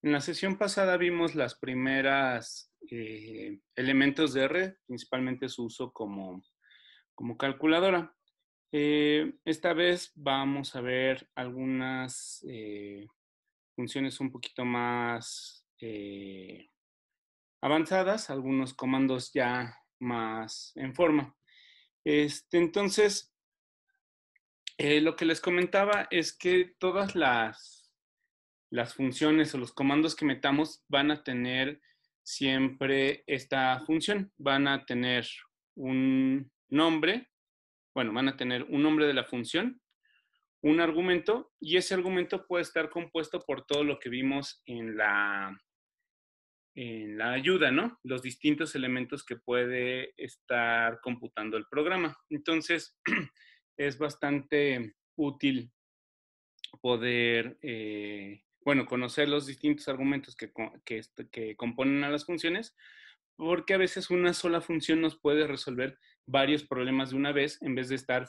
En la sesión pasada vimos las primeras eh, elementos de R, principalmente su uso como, calculadora. Eh, esta vez vamos a ver algunas eh, funciones un poquito más avanzadas, algunos comandos ya más en forma. Este, entonces, lo que les comentaba es que todas las las funciones o los comandos que metamos van a tener siempre esta función. Van a tener un nombre, bueno, van a tener un nombre de la función, un argumento, y ese argumento puede estar compuesto por todo lo que vimos en la, en la ayuda, ¿no? Los distintos elementos que puede estar computando el programa. Entonces, es bastante útil poder eh, bueno, conocer los distintos argumentos que, que, este, que componen a las funciones, porque a veces una sola función nos puede resolver varios problemas de una vez en vez de estar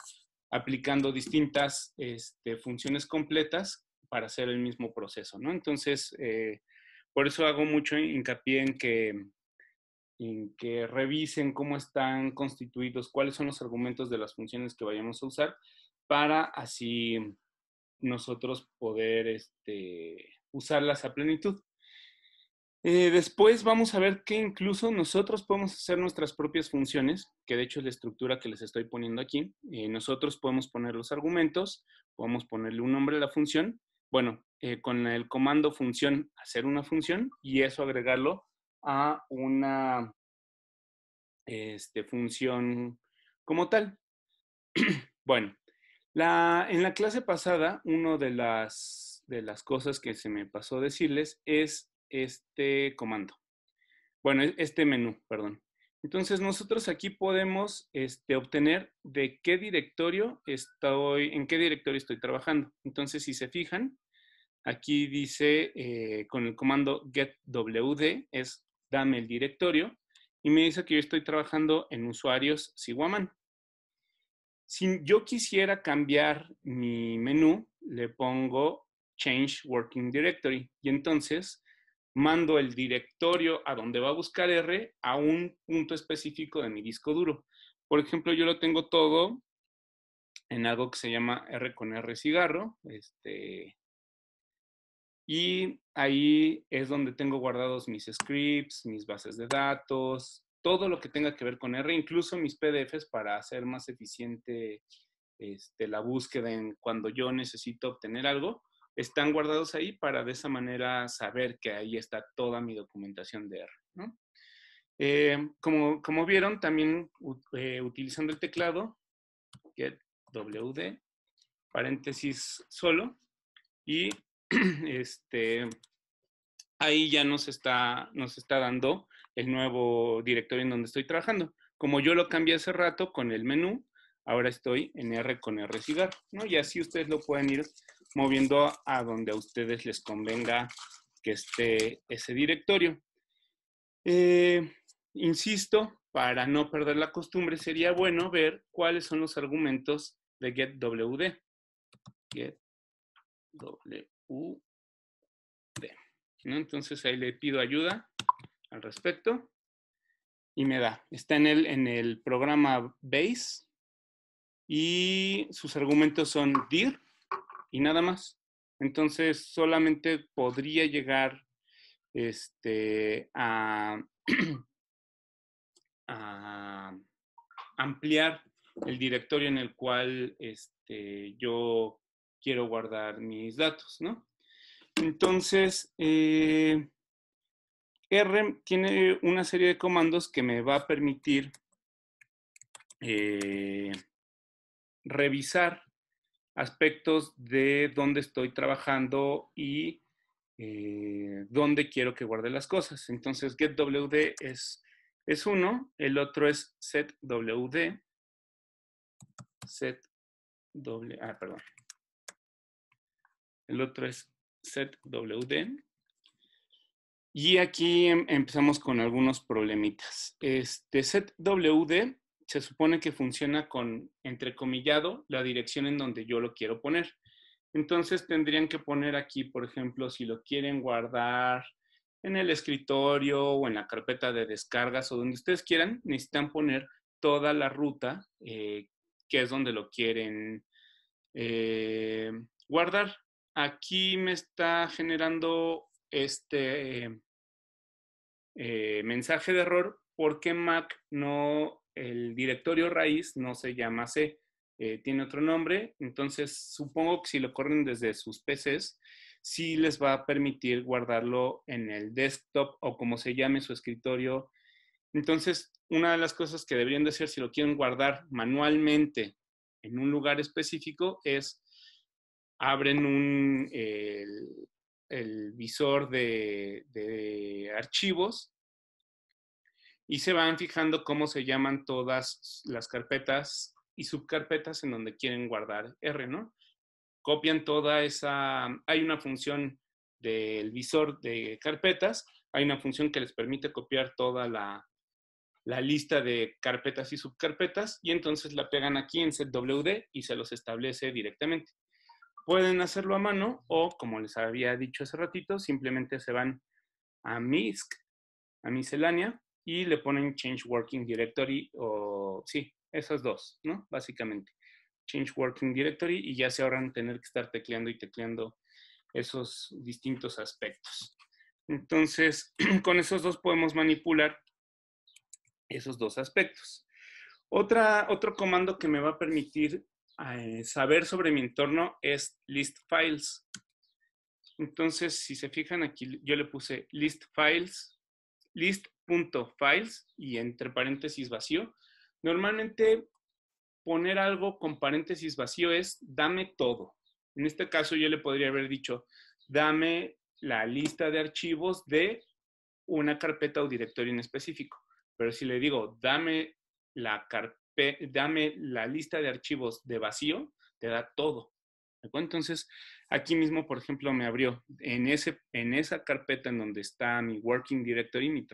aplicando distintas este, funciones completas para hacer el mismo proceso, ¿no? Entonces, eh, por eso hago mucho hincapié en que, en que revisen cómo están constituidos, cuáles son los argumentos de las funciones que vayamos a usar para así nosotros poder este, usarlas a plenitud. Eh, después vamos a ver que incluso nosotros podemos hacer nuestras propias funciones, que de hecho es la estructura que les estoy poniendo aquí. Eh, nosotros podemos poner los argumentos, podemos ponerle un nombre a la función. Bueno, eh, con el comando función, hacer una función y eso agregarlo a una este, función como tal. bueno, en la clase pasada, una de las, de las cosas que se me pasó decirles es este comando. Bueno, e, este menú, perdón. Entonces nosotros aquí podemos este, obtener de qué directorio estoy, en qué directorio estoy trabajando. Entonces, si se fijan, aquí dice eh, con el comando getwd, es dame el directorio, y me dice que yo estoy trabajando en usuarios Siguaman. Si yo quisiera cambiar mi menú, le pongo Change Working Directory y entonces mando el directorio a donde va a buscar R a un punto específico de mi disco duro. Por ejemplo, yo lo tengo todo en algo que se llama R con R cigarro. Este, y ahí es donde tengo guardados mis scripts, mis bases de datos, todo lo que tenga que ver con R, incluso mis PDFs para hacer más eficiente este, la búsqueda en cuando yo necesito obtener algo, están guardados ahí para de esa manera saber que ahí está toda mi documentación de R. Eh, como, vieron, también eh, utilizando el teclado, get wd, paréntesis solo, y este, ahí ya nos está, nos está dando el nuevo directorio en donde estoy trabajando. Como yo lo cambié hace rato con el menú, ahora estoy en R con R cigar, ¿no? Y así ustedes lo pueden ir moviendo a donde a ustedes les convenga que esté ese directorio. Eh, insisto, para no perder la costumbre, sería bueno ver cuáles son los argumentos de getwd. Getwd. ¿No? Entonces ahí le pido ayuda al respecto y me da. Está en el, en el programa BASE y sus argumentos son DIR y nada más. Entonces solamente podría llegar este, a, ampliar el directorio en el cual este, yo quiero guardar mis datos, ¿no? Entonces, eh, R tiene una serie de comandos que me va a permitir eh, revisar aspectos de dónde estoy trabajando y eh, dónde quiero que guarde las cosas. Entonces, getwd es, es uno, el otro es setwd, ah, perdón. El otro es setwd y aquí em, empezamos con algunos problemitas. Este setwd se supone que funciona con entrecomillado la dirección en donde yo lo quiero poner. Entonces tendrían que poner aquí, por ejemplo, si lo quieren guardar en el escritorio o en la carpeta de descargas o donde ustedes quieran, necesitan poner toda la ruta eh, que es donde lo quieren eh, guardar. Aquí me está generando este em, eh, mensaje de error, porque Mac no, el directorio raíz no se llama C? Eh, tiene otro nombre, entonces supongo que si lo corren desde sus PCs, sí les va a permitir guardarlo en el desktop o como se llame su escritorio. Entonces, una de las cosas que deberían de hacer si lo quieren guardar manualmente en un lugar específico es abren un, el visor de, archivos y se van fijando cómo se llaman todas las carpetas y subcarpetas en donde quieren guardar R, ¿no? Copian toda esa, hay una función del visor de carpetas, hay una función que les permite copiar toda la, la lista de carpetas y subcarpetas y entonces la pegan aquí en setwd y se los establece directamente. Pueden hacerlo a mano o, como les había dicho hace ratito, simplemente se van a MISC, a miscelánea, y le ponen Change Working Directory o, sí, esos dos, ¿no? Básicamente. Change Working Directory y ya se ahorran tener que estar tecleando y tecleando esos distintos aspectos. Entonces, con esos dos podemos manipular esos dos aspectos. Otra, otro comando que me va a permitir eh, saber sobre mi entorno es list files. Entonces, si se fijan aquí, yo le puse list files, list.files y entre paréntesis vacío. Normalmente poner algo con paréntesis vacío es dame todo. En este caso yo le podría haber dicho, dame la lista de archivos de una carpeta o directorio en específico. Pero si le digo, dame la, carpeta dame la lista de archivos de vacío, te da todo. Entonces, aquí mismo, por ejemplo, me abrió en, ese, en esa carpeta en donde está mi Working Directory, mi,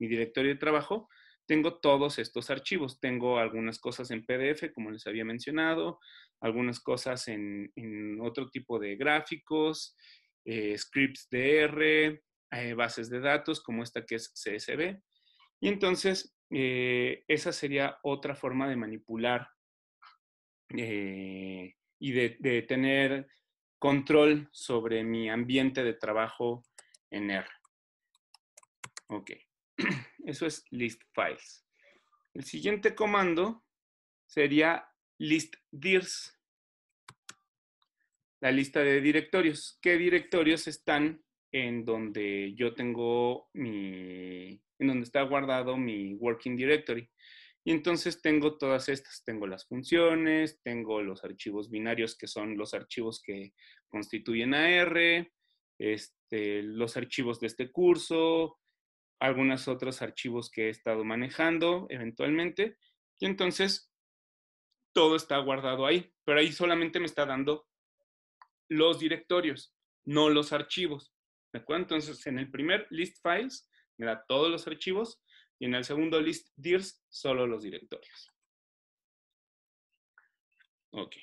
mi directorio de trabajo, tengo todos estos archivos. Tengo algunas cosas en PDF, como les había mencionado, algunas cosas en, otro tipo de gráficos, eh, scripts de R, eh, bases de datos, como esta que es CSV. Y entonces eh, esa sería otra forma de manipular eh, y de, de, tener control sobre mi ambiente de trabajo en R. Ok, eso es list files. El siguiente comando sería list dirs, la lista de directorios. ¿Qué directorios están en donde yo tengo mi, en donde está guardado mi Working Directory. Y entonces tengo todas estas, tengo las funciones, tengo los archivos binarios que son los archivos que constituyen AR, este, los archivos de este curso, algunos otros archivos que he estado manejando eventualmente. Y entonces todo está guardado ahí, pero ahí solamente me está dando los directorios, no los archivos. ¿De acuerdo? Entonces, en el primer list files me da todos los archivos y en el segundo list dirs solo los directorios. Ok.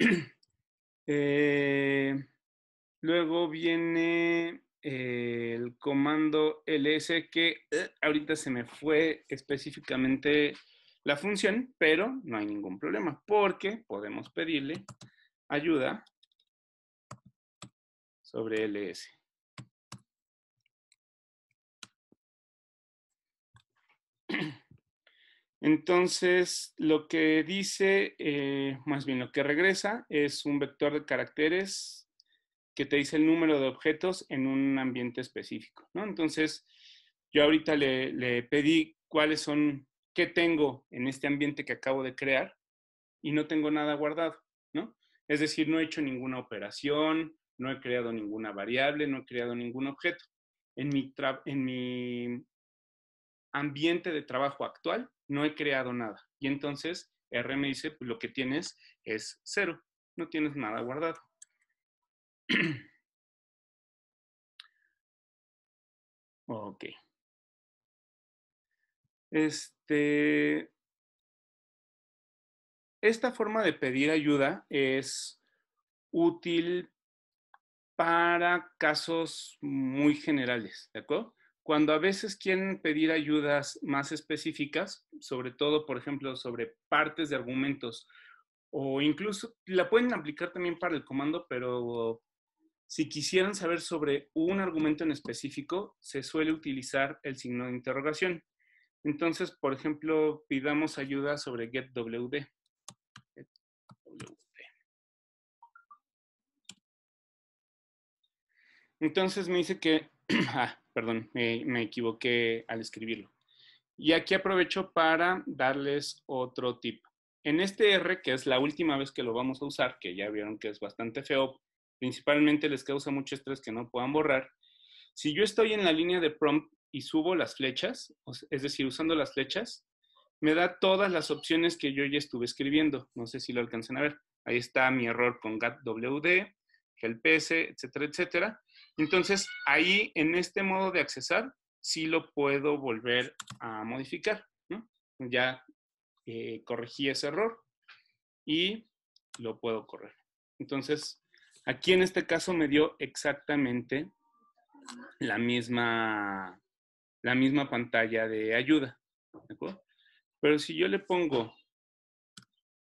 Eh, luego viene eh, el comando ls que eh, ahorita se me fue específicamente la función, pero no hay ningún problema porque podemos pedirle ayuda sobre ls. Entonces, lo que dice, eh, más bien lo que regresa, es un vector de caracteres que te dice el número de objetos en un ambiente específico. ¿no? Entonces, yo ahorita le, le pedí cuáles son, qué tengo en este ambiente que acabo de crear y no tengo nada guardado. ¿no? Es decir, no he hecho ninguna operación, no he creado ninguna variable, no he creado ningún objeto. En mi, en mi ambiente de trabajo actual no he creado nada. Y entonces R me dice, pues lo que tienes es cero, no tienes nada guardado. ok. Este, esta forma de pedir ayuda es útil para casos muy generales, ¿de acuerdo? Cuando a veces quieren pedir ayudas más específicas, sobre todo, por ejemplo, sobre partes de argumentos, o incluso la pueden aplicar también para el comando, pero si quisieran saber sobre un argumento en específico, se suele utilizar el signo de interrogación. Entonces, por ejemplo, pidamos ayuda sobre getwd. Entonces me dice que, ah, perdón, me, equivoqué al escribirlo. Y aquí aprovecho para darles otro tip. En este R, que es la última vez que lo vamos a usar, que ya vieron que es bastante feo, principalmente les causa mucho estrés que no puedan borrar. Si yo estoy en la línea de prompt y subo las flechas, es decir, usando las flechas, me da todas las opciones que yo ya estuve escribiendo. No sé si lo alcancen a ver. Ahí está mi error con GATWD, GELPS, etcétera, etcétera. Entonces, ahí en este modo de accesar, sí lo puedo volver a modificar. Ya eh, corregí ese error y lo puedo correr. Entonces, aquí en este caso me dio exactamente la misma, la misma pantalla de ayuda. Pero si yo le pongo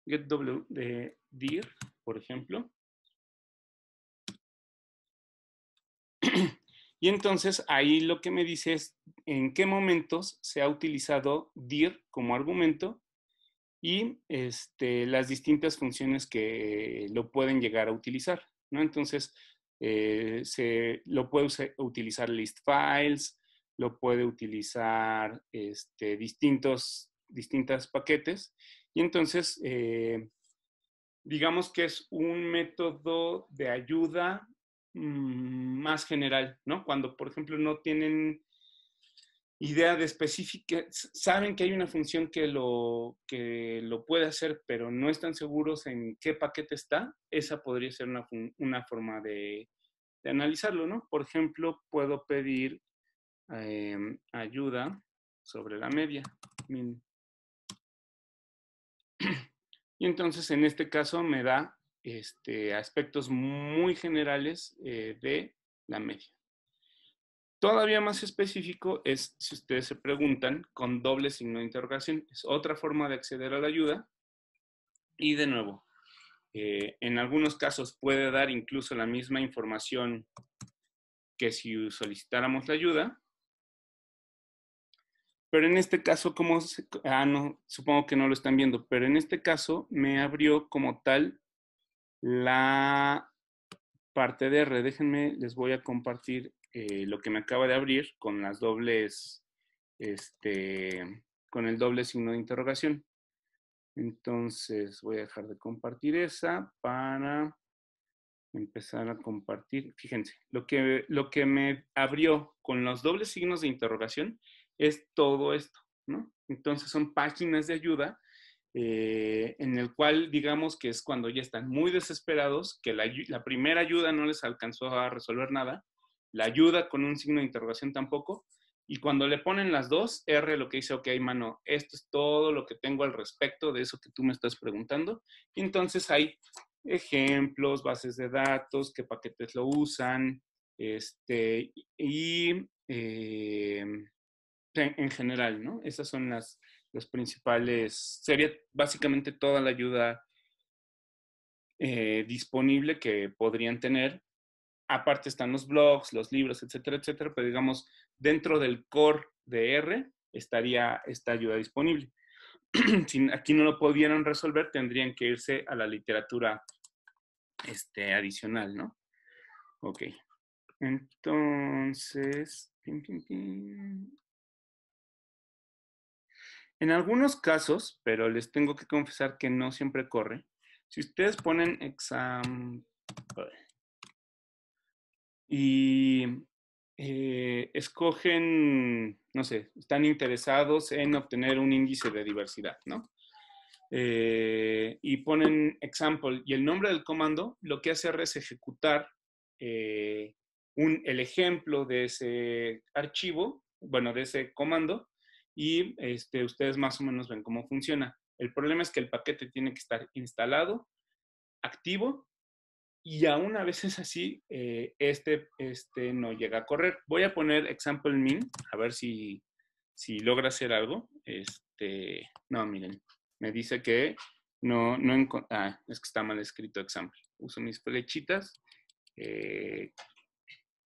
getW de dir, por ejemplo, Y entonces ahí lo que me dice es en qué momentos se ha utilizado dir como argumento y este, las distintas funciones que lo pueden llegar a utilizar. ¿no? Entonces, eh, se, lo puede utilizar list files, lo puede utilizar este, distintos, paquetes. Y entonces, eh, digamos que es un método de ayuda Mm, más general, ¿no? Cuando, por ejemplo, no tienen idea de específica, saben que hay una función que lo, que lo puede hacer, pero no están seguros en qué paquete está, esa podría ser una, forma de, analizarlo, ¿no? Por ejemplo, puedo pedir em, ayuda sobre la media. Y entonces, en este caso, me da este, aspectos muy generales eh, de la media. Todavía más específico es, si ustedes se preguntan, con doble signo de interrogación. Es otra forma de acceder a la ayuda. Y de nuevo, eh, en algunos casos puede dar incluso la misma información que si solicitáramos la ayuda. Pero en este caso, como... Ah, no, supongo que no lo están viendo, pero en este caso me abrió como tal la parte de R. Déjenme, les voy a compartir eh, lo que me acaba de abrir con las dobles, este, con el doble signo de interrogación. Entonces voy a dejar de compartir esa para empezar a compartir. Fíjense, lo que, lo que me abrió con los dobles signos de interrogación es todo esto, ¿no? Entonces son páginas de ayuda eh, en el cual digamos que es cuando ya están muy desesperados, que la, primera ayuda no les alcanzó a resolver nada, la ayuda con un signo de interrogación tampoco, y cuando le ponen las dos, R lo que dice, ok, mano, esto es todo lo que tengo al respecto de eso que tú me estás preguntando, y entonces hay ejemplos, bases de datos, qué paquetes lo usan, este, y eh, en general, ¿no? Esas son las, los principales, sería básicamente toda la ayuda eh, disponible que podrían tener. Aparte están los blogs, los libros, etcétera, etcétera, pero digamos, dentro del core de R estaría esta ayuda disponible. si aquí no lo pudieran resolver, tendrían que irse a la literatura este, adicional, ¿no? Ok. Entonces, en algunos casos, pero les tengo que confesar que no siempre corre, si ustedes ponen exam y eh, escogen, no sé, están interesados en obtener un índice de diversidad, ¿no? Eh, y ponen example y el nombre del comando, lo que hace es ejecutar eh, el ejemplo de ese archivo, bueno, de ese comando, y este, ustedes más o menos ven cómo funciona. El problema es que el paquete tiene que estar instalado, activo, y aún a veces así eh, este, este no llega a correr. Voy a poner example min, a ver si, si logra hacer algo. Este, no, miren, me dice que no, no ah, es que está mal escrito example. Uso mis flechitas. Eh,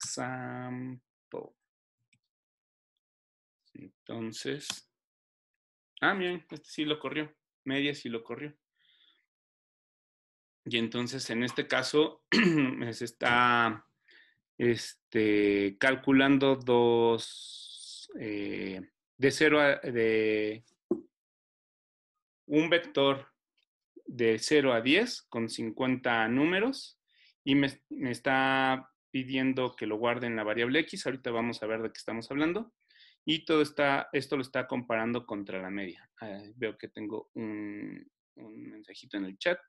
example. Entonces, ah, miren, este sí lo corrió, media sí lo corrió. Y entonces, en este caso, se está este, calculando dos, eh, de cero a, de un vector de 0 a 10 con 50 números y me, me, está pidiendo que lo guarde en la variable x. Ahorita vamos a ver de qué estamos hablando. Y todo está, esto lo está comparando contra la media. Ah, veo que tengo un, mensajito en el chat.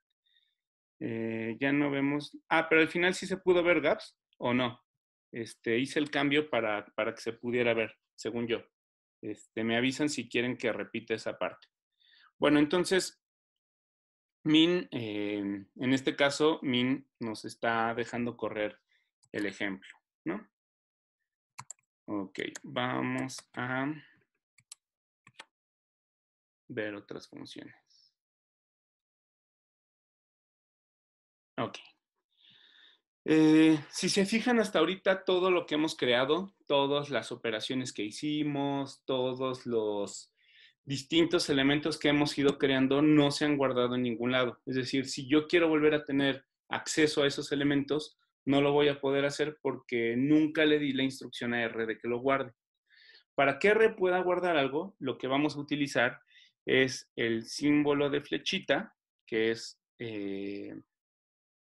Eh, ya no vemos. Ah, pero al final sí se pudo ver gaps o no. Este, hice el cambio para, para que se pudiera ver, según yo. Este, me avisan si quieren que repita esa parte. Bueno, entonces, Min, eh, en este caso, Min nos está dejando correr el ejemplo, ¿no? Ok, vamos a ver otras funciones. Ok. Eh, si se fijan hasta ahorita, todo lo que hemos creado, todas las operaciones que hicimos, todos los distintos elementos que hemos ido creando no se han guardado en ningún lado. Es decir, si yo quiero volver a tener acceso a esos elementos, no lo voy a poder hacer porque nunca le di la instrucción a R de que lo guarde. Para que R pueda guardar algo, lo que vamos a utilizar es el símbolo de flechita, que es eh,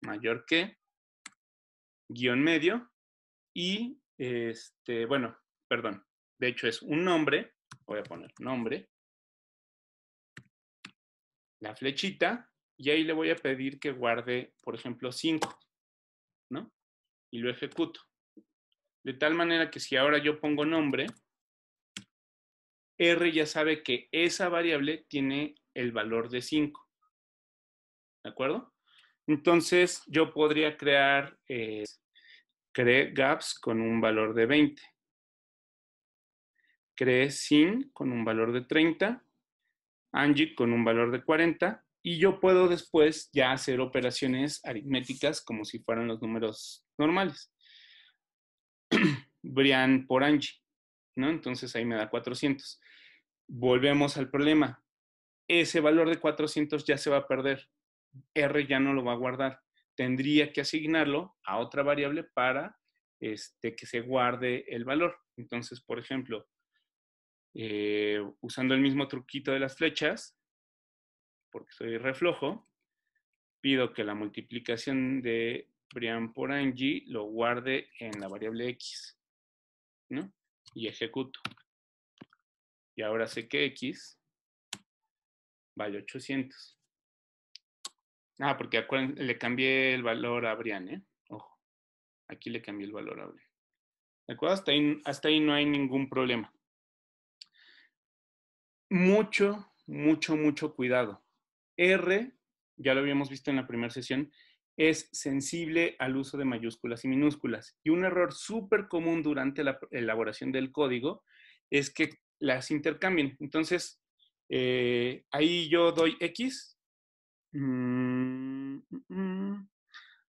mayor que, guión medio, y este, bueno, perdón, de hecho es un nombre, voy a poner nombre, la flechita, y ahí le voy a pedir que guarde, por ejemplo, 5. ¿no? Y lo ejecuto. De tal manera que si ahora yo pongo nombre, R ya sabe que esa variable tiene el valor de 5. ¿De acuerdo? Entonces yo podría crear eh, gaps con un valor de 20. Cree sin con un valor de 30. Angie con un valor de 40 y yo puedo después ya hacer operaciones aritméticas como si fueran los números normales. Brian por Angie, ¿no? Entonces ahí me da 400. Volvemos al problema. Ese valor de 400 ya se va a perder. R ya no lo va a guardar. Tendría que asignarlo a otra variable para este, que se guarde el valor. Entonces, por ejemplo, eh, usando el mismo truquito de las flechas, porque soy reflojo, pido que la multiplicación de Brian por Angie lo guarde en la variable x, ¿no? Y ejecuto. Y ahora sé que x vale 800. Ah, porque le cambié el valor a Brian, ¿eh? Ojo, aquí le cambié el valor a Brian. ¿De acuerdo? Hasta hasta ahí no hay ningún problema. Mucho, mucho, mucho cuidado. R, ya lo habíamos visto en la primera sesión, es sensible al uso de mayúsculas y minúsculas. Y un error súper común durante la elaboración del código es que las intercambien. Entonces, eh, ahí yo doy X. Mm, mm, mm.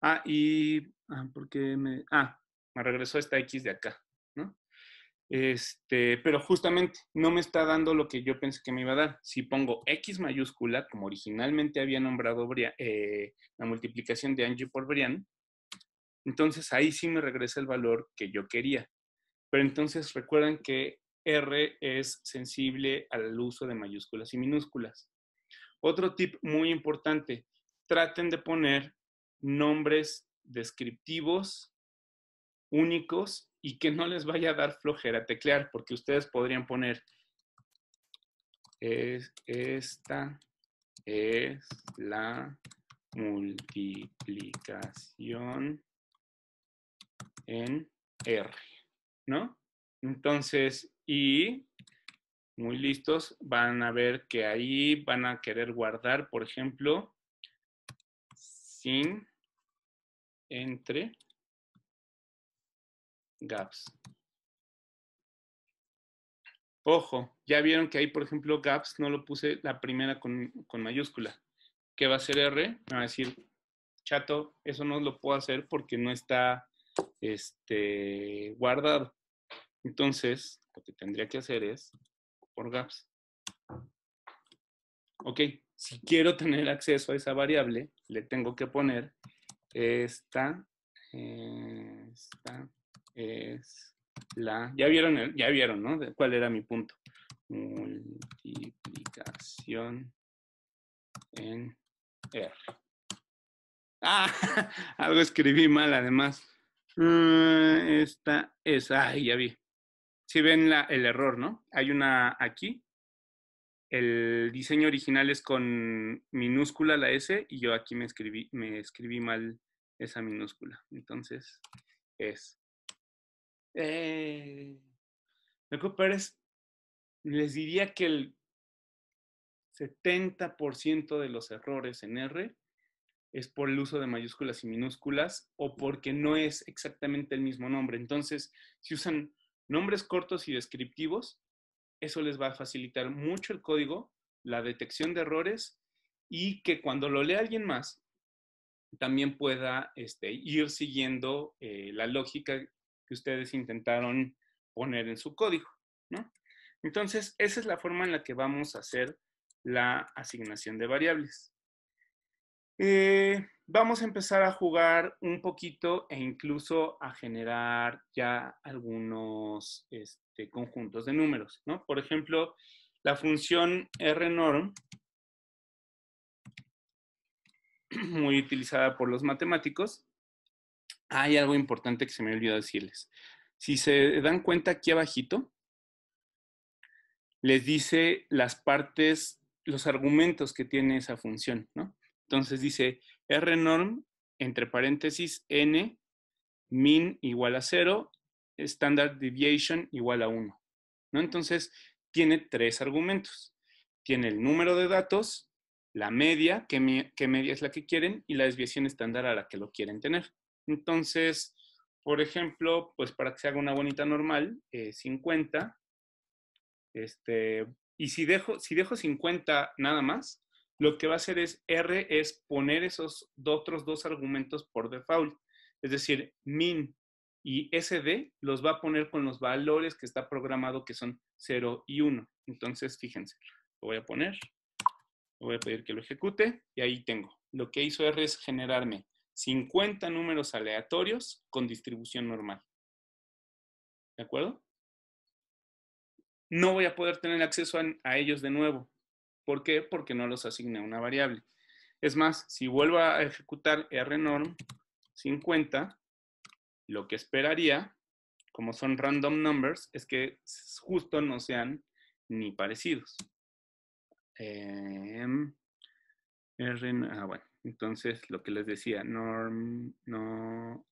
ah, y... Ah, porque me... Ah, me regresó esta X de acá, ¿no? Este, pero justamente no me está dando lo que yo pensé que me iba a dar. Si pongo X mayúscula, como originalmente había nombrado eh, la multiplicación de Angie por Brian, entonces ahí sí me regresa el valor que yo quería. Pero entonces recuerden que R es sensible al uso de mayúsculas y minúsculas. Otro tip muy importante, traten de poner nombres descriptivos únicos y que no les vaya a dar flojera teclear, porque ustedes podrían poner es, esta es la multiplicación en R, ¿no? Entonces, y muy listos, van a ver que ahí van a querer guardar, por ejemplo, sin entre gaps. Ojo, ya vieron que ahí, por ejemplo, gaps no lo puse la primera con, mayúscula. ¿Qué va a ser R? Me va a decir, chato, eso no lo puedo hacer porque no está este, guardado. Entonces, lo que tendría que hacer es por gaps. Ok, si quiero tener acceso a esa variable, le tengo que poner esta es la... Ya vieron, ya vieron, ¿no? ¿Cuál era mi punto? Multiplicación en R. Ah, algo escribí mal además. Ah, esta es, ay, ya vi. Si ven la, el error, ¿no? Hay una aquí. El diseño original es con minúscula la S y yo aquí me escribí, me escribí mal esa minúscula. Entonces es eh, Marco Pérez, les diría que el 70% de los errores en R es por el uso de mayúsculas y minúsculas o porque no es exactamente el mismo nombre. Entonces, si usan nombres cortos y descriptivos, eso les va a facilitar mucho el código, la detección de errores y que cuando lo lea alguien más, también pueda este, ir siguiendo eh, la lógica que ustedes intentaron poner en su código, Entonces, esa es la forma en la que vamos a hacer la asignación de variables. Eh, vamos a empezar a jugar un poquito e incluso a generar ya algunos este, conjuntos de números, Por ejemplo, la función rnorm, muy utilizada por los matemáticos, hay algo importante que se me olvidó decirles. Si se dan cuenta aquí abajito, les dice las partes, los argumentos que tiene esa función, ¿no? Entonces dice Rnorm, entre paréntesis, n, min igual a 0, standard deviation igual a 1, ¿no? Entonces tiene tres argumentos. Tiene el número de datos, la media, qué, media es la que quieren, y la desviación estándar a la que lo quieren tener. Entonces, por ejemplo, pues para que se haga una bonita normal, 50. Eh, este, y si dejo, si dejo 50 nada más, lo que va a hacer es R es poner esos otros dos argumentos por default. Es decir, min y SD los va a poner con los valores que está programado que son 0 y 1. Entonces, fíjense, lo voy a poner, voy a pedir que lo ejecute y ahí tengo. Lo que hizo R es generarme 50 números aleatorios con distribución normal. ¿De acuerdo? No voy a poder tener acceso a, ellos de nuevo. ¿Por qué? Porque no los asigné una variable. Es más, si vuelvo a ejecutar rnorm 50, lo que esperaría, como son random numbers, es que justo no sean ni parecidos. Em, ah, bueno. Entonces, lo que les decía, no... Em,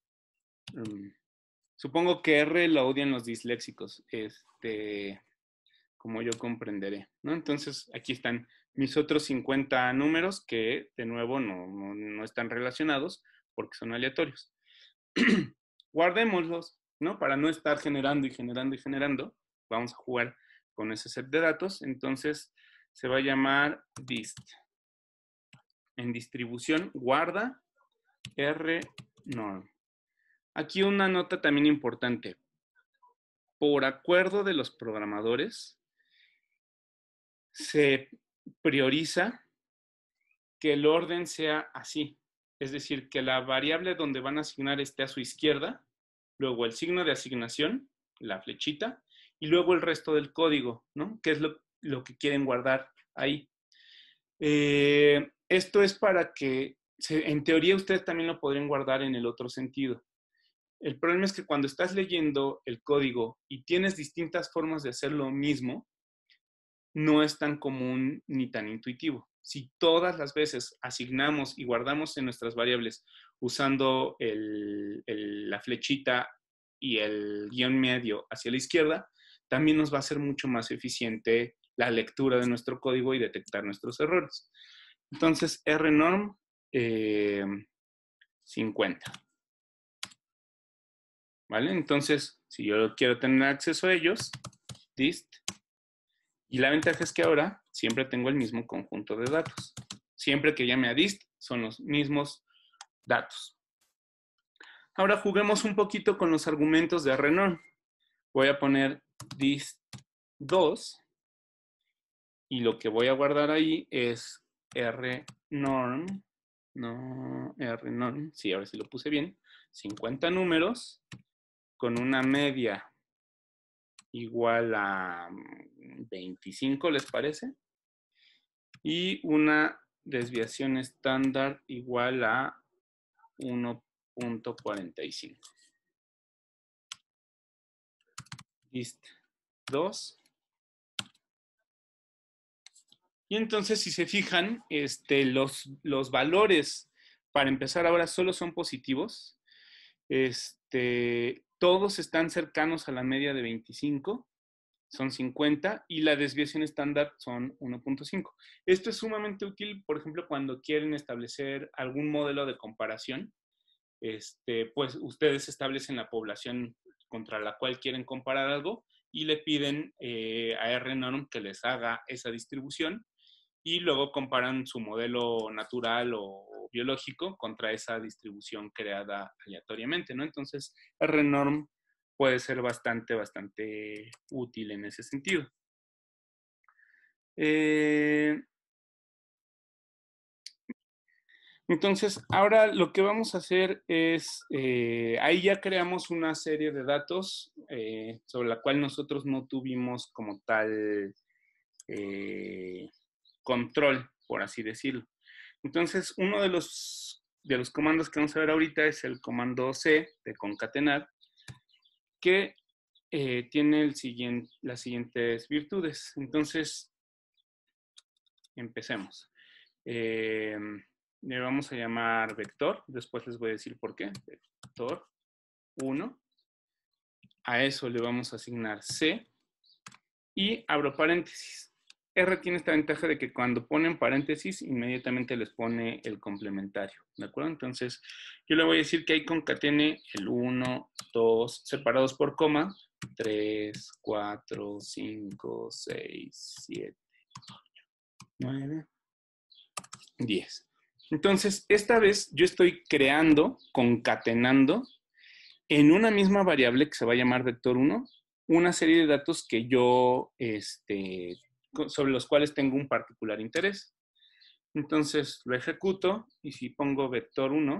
supongo que R lo odian los disléxicos, este, como yo comprenderé, ¿no? Entonces, aquí están mis otros 50 números que, de nuevo, no, no están relacionados porque son aleatorios. Guardémoslos, ¿no? Para no estar generando y generando y generando. Vamos a jugar con ese set de datos. Entonces, se va a llamar dist en distribución guarda R norm. Aquí una nota también importante. Por acuerdo de los programadores, se prioriza que el orden sea así. Es decir, que la variable donde van a asignar esté a su izquierda, luego el signo de asignación, la flechita, y luego el resto del código, ¿no? Que es lo, lo que quieren guardar ahí. Eh, esto es para que, en teoría, ustedes también lo podrían guardar en el otro sentido. El problema es que cuando estás leyendo el código y tienes distintas formas de hacer lo mismo, no es tan común ni tan intuitivo. Si todas las veces asignamos y guardamos en nuestras variables usando la flechita y el guión medio hacia la izquierda, también nos va a ser mucho más eficiente la lectura de nuestro código y detectar nuestros errores. Entonces, rnorm 50. Eh, ¿Vale? Entonces, si yo quiero tener acceso a ellos, dist. Y la ventaja es que ahora siempre tengo el mismo conjunto de datos. Siempre que llame a dist, son los mismos datos. Ahora juguemos un poquito con los argumentos de rnorm. Voy a poner dist 2 y lo que voy a guardar ahí es R norm, no, R norm, sí, ahora sí lo puse bien, 50 números con una media igual a 25, mm, ¿les parece? Y una desviación estándar igual a 1.45. List 2. Y entonces, si se fijan, este, los, los valores para empezar ahora solo son positivos. Este, todos están cercanos a la media de 25, son 50, y la desviación estándar son 1.5. Esto es sumamente útil, por ejemplo, cuando quieren establecer algún modelo de comparación. Este, pues ustedes establecen la población contra la cual quieren comparar algo y le piden eh, a RNorm que les haga esa distribución y luego comparan su modelo natural o biológico contra esa distribución creada aleatoriamente, ¿no? Entonces, RNorm renorm puede ser bastante, bastante útil en ese sentido. Eh, entonces, ahora lo que vamos a hacer es, eh, ahí ya creamos una serie de datos eh, sobre la cual nosotros no tuvimos como tal control, por así decirlo. Entonces, uno de los, de los comandos que vamos a ver ahorita es el comando C de concatenar, que eh, tiene el siguiente, las siguientes virtudes. Entonces, empecemos. Eh, le vamos a llamar vector, después les voy a decir por qué. Vector 1. A eso le vamos a asignar C. Y abro paréntesis R tiene esta ventaja de que cuando ponen paréntesis, inmediatamente les pone el complementario, ¿de acuerdo? Entonces, yo le voy a decir que ahí concatene el 1, 2, separados por coma, 3, 4, 5, 6, 7, 8, 9, 10. Entonces, esta vez yo estoy creando, concatenando, en una misma variable que se va a llamar vector 1, una serie de datos que yo este, sobre los cuales tengo un particular interés. Entonces lo ejecuto y si pongo vector 1,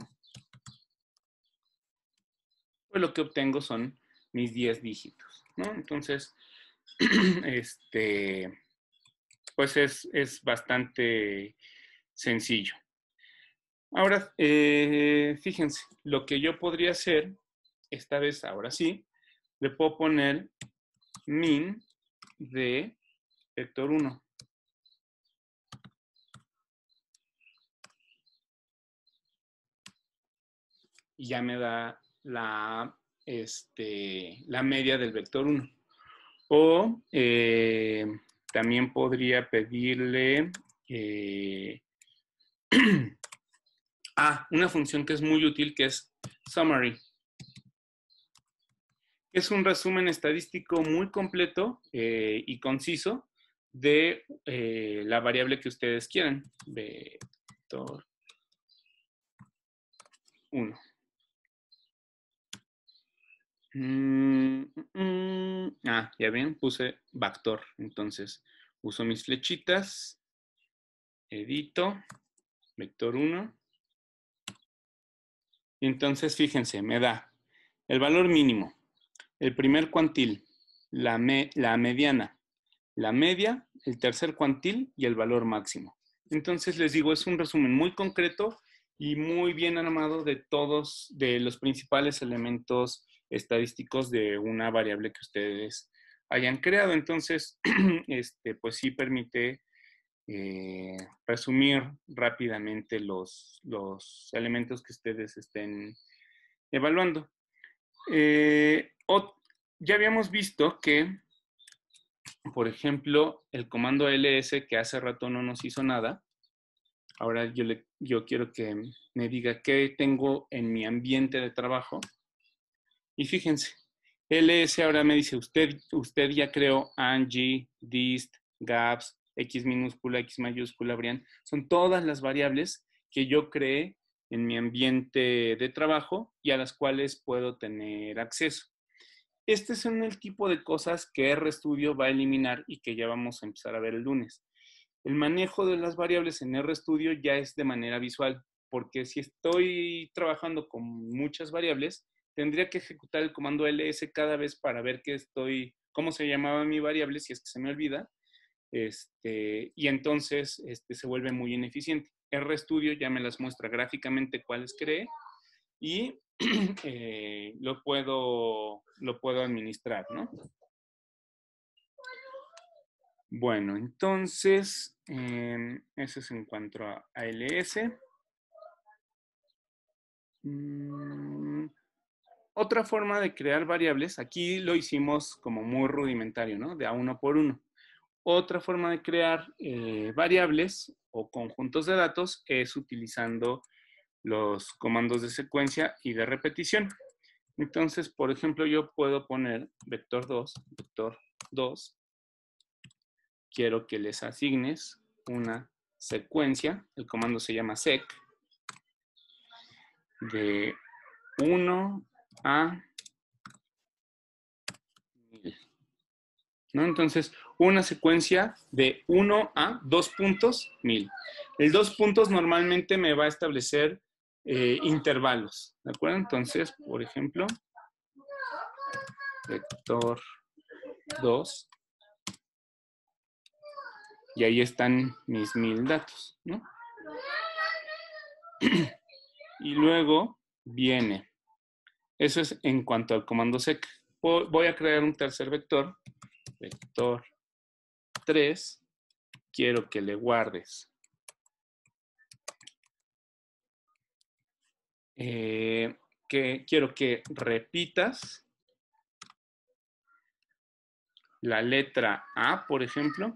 pues lo que obtengo son mis 10 dígitos. Entonces, este, pues es, bastante sencillo. Ahora, eh, fíjense, lo que yo podría hacer, esta vez ahora sí, le puedo poner min de vector 1. Y ya me da la, este, la media del vector 1. O eh, también podría pedirle... Eh, a ah, una función que es muy útil que es summary. Es un resumen estadístico muy completo eh, y conciso de eh, la variable que ustedes quieran. Vector 1. Mm, mm, mm. ah, ya ven, puse vector. Entonces, uso mis flechitas, edito, vector 1. Y entonces, fíjense, me da el valor mínimo, el primer cuantil, la, la mediana, la media el tercer cuantil y el valor máximo. Entonces les digo, es un resumen muy concreto y muy bien armado de todos, de los principales elementos estadísticos de una variable que ustedes hayan creado. Entonces, este, pues sí permite eh, resumir rápidamente los, elementos que ustedes estén evaluando. Eh, ya habíamos visto que por ejemplo, el comando ls que hace rato no nos hizo nada. Ahora yo, quiero que me diga qué tengo en mi ambiente de trabajo. Y fíjense, ls ahora me dice, usted, usted ya creó angie, dist, gaps, x minúscula, x mayúscula, brian. Son todas las variables que yo creé en mi ambiente de trabajo y a las cuales puedo tener acceso. Este es el tipo de cosas que RStudio va a eliminar y que ya vamos a empezar a ver el lunes. El manejo de las variables en RStudio ya es de manera visual, porque si estoy trabajando con muchas variables, tendría que ejecutar el comando ls cada vez para ver que estoy, cómo se llamaba mi variable, si es que se me olvida, este, y entonces este, se vuelve muy ineficiente. RStudio ya me las muestra gráficamente cuáles cree y Eh, lo, puedo, lo puedo administrar, ¿no? Bueno, entonces, em, eso es en cuanto a ALS. Mm, otra forma de crear variables, aquí lo hicimos como muy rudimentario, ¿no? De a uno por uno. Otra forma de crear eh, variables o conjuntos de datos es utilizando los comandos de secuencia y de repetición. Entonces, por ejemplo, yo puedo poner vector 2, vector 2. Quiero que les asignes una secuencia, el comando se llama sec, de 1 a 1000. ¿No? Entonces, una secuencia de 1 a 2 puntos 1000. El 2 puntos normalmente me va a establecer eh, intervalos, ¿de acuerdo? Entonces, por ejemplo, vector 2, y ahí están mis mil datos, ¿no? Y luego viene, eso es en cuanto al comando sec. Voy a crear un tercer vector, vector 3, quiero que le guardes Eh, que quiero que repitas la letra A, por ejemplo.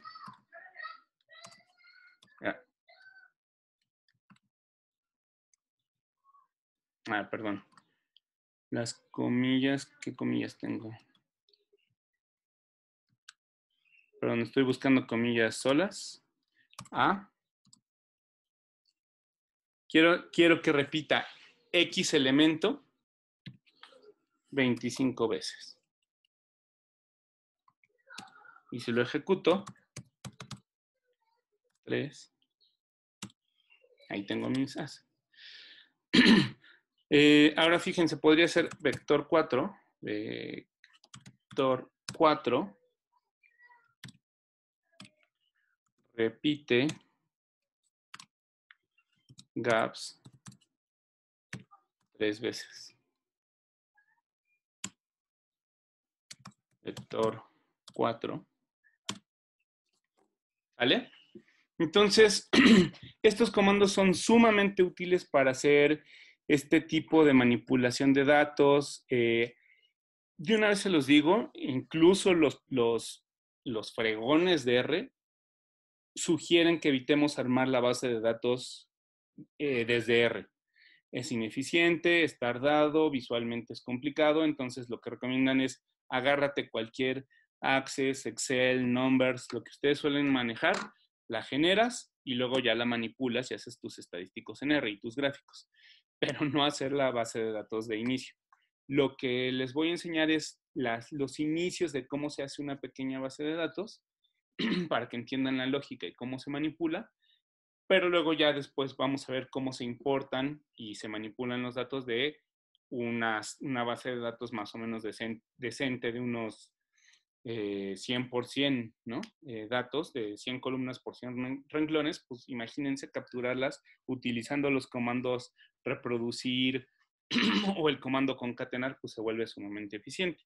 Ah, perdón. Las comillas, ¿qué comillas tengo? Perdón, estoy buscando comillas solas. A. Quiero, quiero que repita X elemento 25 veces. Y si lo ejecuto, 3, ahí tengo mis as. eh, ahora fíjense, podría ser vector 4, vector 4, repite gaps tres veces. Vector 4. ¿Vale? Entonces, estos comandos son sumamente útiles para hacer este tipo de manipulación de datos. Eh, de una vez se los digo, incluso los, los, los fregones de R sugieren que evitemos armar la base de datos eh, desde R es ineficiente, es tardado, visualmente es complicado, entonces lo que recomiendan es agárrate cualquier Access, Excel, Numbers, lo que ustedes suelen manejar, la generas y luego ya la manipulas y haces tus estadísticos en R y tus gráficos, pero no hacer la base de datos de inicio. Lo que les voy a enseñar es los inicios de cómo se hace una pequeña base de datos para que entiendan la lógica y cómo se manipula pero luego ya después vamos a ver cómo se importan y se manipulan los datos de una base de datos más o menos decente, de unos 100 eh, por 100 eh, datos, de 100 columnas por 100 renglones, pues imagínense capturarlas utilizando los comandos reproducir o el comando concatenar, pues se vuelve sumamente eficiente.